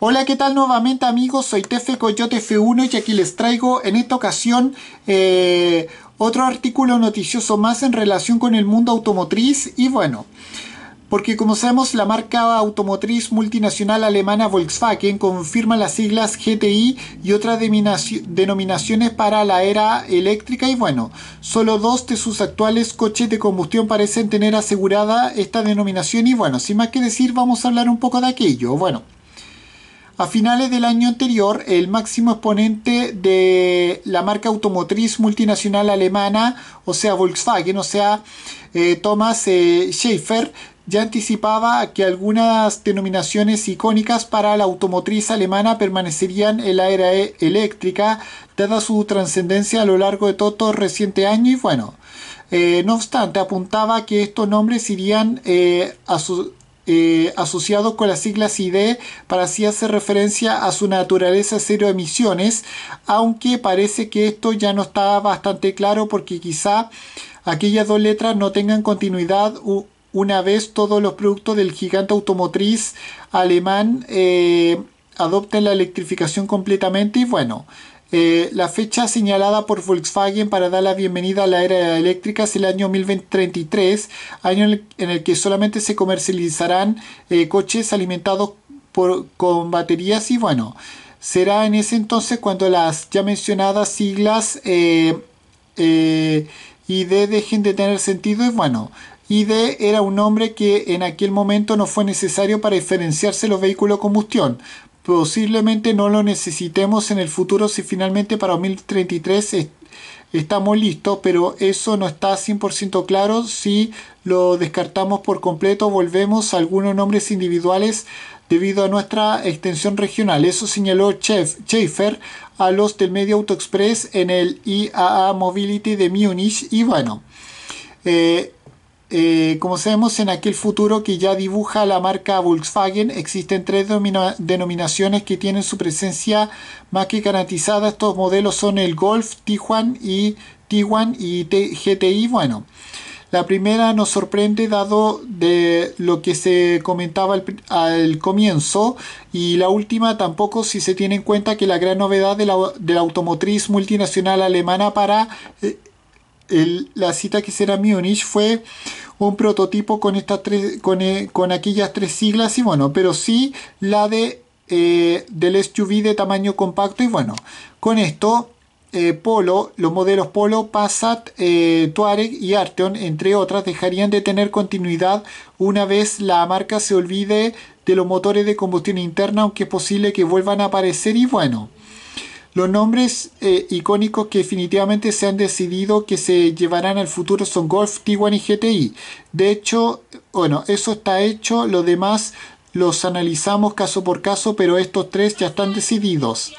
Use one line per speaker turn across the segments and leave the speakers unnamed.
Hola, ¿qué tal nuevamente amigos? Soy Tefe Coyote F1 y aquí les traigo en esta ocasión eh, otro artículo noticioso más en relación con el mundo automotriz y bueno, porque como sabemos la marca automotriz multinacional alemana Volkswagen confirma las siglas GTI y otras denominaciones para la era eléctrica y bueno, solo dos de sus actuales coches de combustión parecen tener asegurada esta denominación y bueno, sin más que decir vamos a hablar un poco de aquello. Bueno. A finales del año anterior, el máximo exponente de la marca automotriz multinacional alemana, o sea Volkswagen, o sea eh, Thomas eh, Schaefer, ya anticipaba que algunas denominaciones icónicas para la automotriz alemana permanecerían en la era e-, eléctrica, dada su trascendencia a lo largo de todo reciente año y bueno. Eh, no obstante, apuntaba que estos nombres irían a su... Eh, asociado con las siglas ID para así hacer referencia a su naturaleza cero emisiones, aunque parece que esto ya no está bastante claro porque quizá aquellas dos letras no tengan continuidad una vez todos los productos del gigante automotriz alemán eh, adopten la electrificación completamente y bueno, eh, la fecha señalada por Volkswagen para dar la bienvenida a la era eléctrica es el año 1033... año en el, que solamente se comercializarán eh, coches alimentados con baterías y bueno, será en ese entonces cuando las ya mencionadas siglas eh, ID dejen de tener sentido y bueno, ID era un nombre que en aquel momento no fue necesario para diferenciarse los vehículos de combustión, Posiblemente no lo necesitemos en el futuro si finalmente para 2033 estamos listos, pero eso no está 100% claro. Si lo descartamos por completo, volvemos a algunos nombres individuales debido a nuestra extensión regional. Eso señaló Chef Schaefer a los del medio Auto Express en el IAA Mobility de Múnich y bueno. Eh, eh, como sabemos, en aquel futuro que ya dibuja la marca Volkswagen, existen tres denominaciones que tienen su presencia más que garantizada. Estos modelos son el Golf, Tijuan y Tiguan y GTI. Bueno, la primera nos sorprende dado de lo que se comentaba al, comienzo y la última tampoco si se tiene en cuenta que la gran novedad de la, automotriz multinacional alemana para eh, la cita que será Múnich fue un prototipo con, estas tres, eh, con, aquellas tres siglas y bueno, pero sí la de eh, del SUV de tamaño compacto y bueno, con esto eh, Polo, los modelos Polo, Passat, eh, Touareg y Arteon, entre otras, dejarían de tener continuidad una vez la marca se olvide de los motores de combustión interna, aunque es posible que vuelvan a aparecer y bueno. Los nombres eh, icónicos que definitivamente se han decidido que se llevarán al futuro son Golf, Tiguan y GTI. De hecho, bueno, eso está hecho, Los demás los analizamos caso por caso, pero estos tres ya están decididos.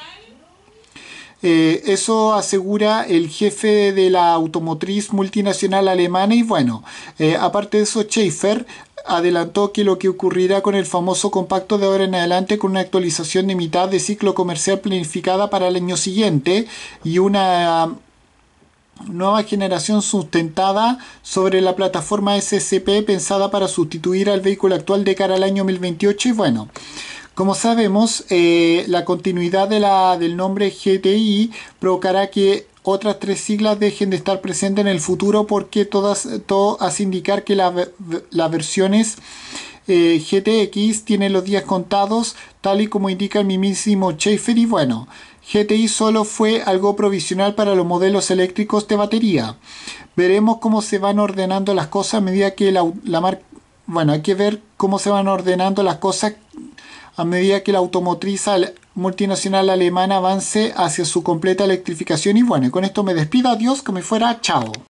Eh, eso asegura el jefe de la automotriz multinacional alemana y bueno, eh, aparte de eso, Schaefer adelantó que lo que ocurrirá con el famoso compacto de ahora en adelante con una actualización de mitad de ciclo comercial planificada para el año siguiente y una um, nueva generación sustentada sobre la plataforma SCP pensada para sustituir al vehículo actual de cara al año 2028 y bueno como sabemos, eh, la continuidad de la, del nombre GTI provocará que otras tres siglas dejen de estar presentes en el futuro porque todas, todo hace indicar que las versiones eh, GTX tienen los días contados, tal y como indica el mismísimo Schaefer. Y bueno, GTI solo fue algo provisional para los modelos eléctricos de batería. Veremos cómo se van ordenando las cosas a medida que la, la marca. Bueno, hay que ver cómo se van ordenando las cosas a medida que la automotriz multinacional alemana avance hacia su completa electrificación. Y bueno, con esto me despido, adiós, que me fuera, chao.